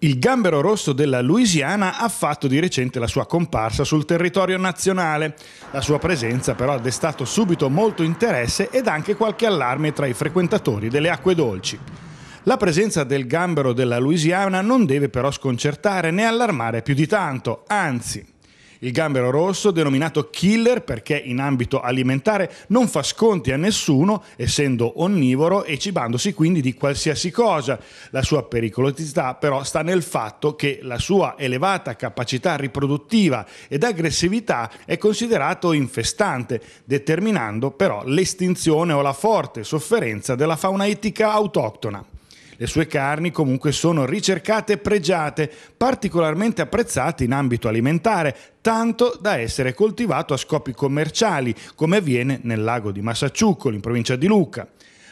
Il gambero rosso della Louisiana ha fatto di recente la sua comparsa sul territorio nazionale. La sua presenza però ha destato subito molto interesse ed anche qualche allarme tra i frequentatori delle acque dolci. La presenza del gambero della Louisiana non deve però sconcertare né allarmare più di tanto, anzi il gambero rosso, denominato killer perché in ambito alimentare non fa sconti a nessuno, essendo onnivoro e cibandosi quindi di qualsiasi cosa. La sua pericolosità però sta nel fatto che la sua elevata capacità riproduttiva ed aggressività è considerato infestante, determinando però l'estinzione o la forte sofferenza della fauna etica autoctona. Le sue carni comunque sono ricercate e pregiate, particolarmente apprezzate in ambito alimentare, tanto da essere coltivato a scopi commerciali, come avviene nel lago di Massacciuccoli, in provincia di Lucca.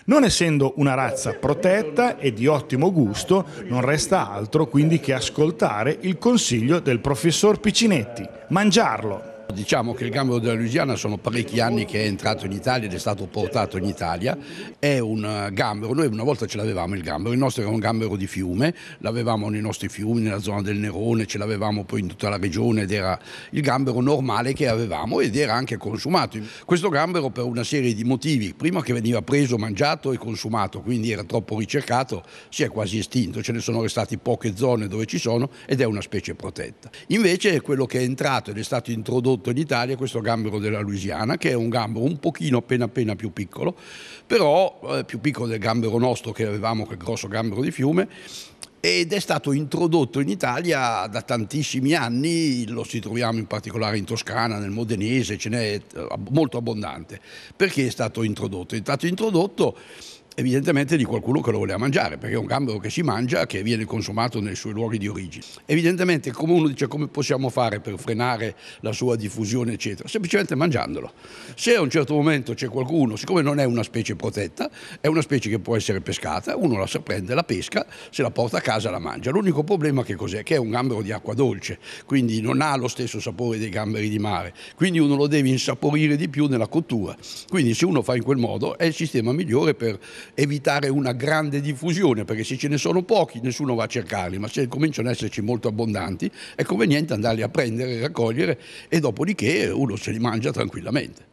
Non essendo una razza protetta e di ottimo gusto, non resta altro quindi che ascoltare il consiglio del professor Picinetti, mangiarlo. Diciamo che il gambero della Louisiana sono parecchi anni che è entrato in Italia ed è stato portato in Italia, è un eh, gambero, noi una volta ce l'avevamo il gambero, il nostro era un gambero di fiume, l'avevamo nei nostri fiumi, nella zona del Nerone, ce l'avevamo poi in tutta la regione ed era il gambero normale che avevamo ed era anche consumato. Questo gambero per una serie di motivi, prima che veniva preso, mangiato e consumato, quindi era troppo ricercato, si è quasi estinto, ce ne sono restate poche zone dove ci sono ed è una specie protetta. Invece quello che è entrato ed è stato introdotto prodotto in Italia questo gambero della Louisiana, che è un gambero un pochino appena appena più piccolo, però eh, più piccolo del gambero nostro che avevamo, che grosso gambero di fiume, ed è stato introdotto in Italia da tantissimi anni, lo si troviamo in particolare in Toscana, nel Modenese, ce n'è eh, molto abbondante. Perché è stato introdotto? È stato introdotto evidentemente di qualcuno che lo voleva mangiare, perché è un gambero che si mangia, che viene consumato nei suoi luoghi di origine. Evidentemente come uno dice come possiamo fare per frenare la sua diffusione, eccetera, semplicemente mangiandolo. Se a un certo momento c'è qualcuno, siccome non è una specie protetta, è una specie che può essere pescata, uno la prende, la pesca, se la porta a casa la mangia. L'unico problema che cos'è? Che è un gambero di acqua dolce, quindi non ha lo stesso sapore dei gamberi di mare, quindi uno lo deve insaporire di più nella cottura. Quindi se uno fa in quel modo è il sistema migliore per evitare una grande diffusione, perché se ce ne sono pochi nessuno va a cercarli, ma se cominciano ad esserci molto abbondanti è conveniente andarli a prendere, raccogliere e dopodiché uno se li mangia tranquillamente.